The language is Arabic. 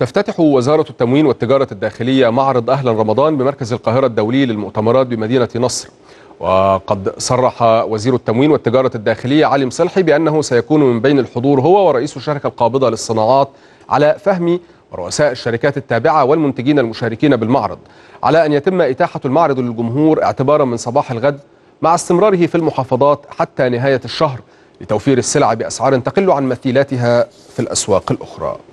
تفتتح وزارة التموين والتجارة الداخلية معرض أهلا رمضان بمركز القاهرة الدولي للمؤتمرات بمدينة نصر وقد صرح وزير التموين والتجارة الداخلية علي مصلحي بأنه سيكون من بين الحضور هو ورئيس الشركة القابضة للصناعات على فهمي ورؤساء الشركات التابعة والمنتجين المشاركين بالمعرض على أن يتم إتاحة المعرض للجمهور اعتبارا من صباح الغد مع استمراره في المحافظات حتى نهاية الشهر لتوفير السلع بأسعار تقل عن مثيلاتها في الأسواق الأخرى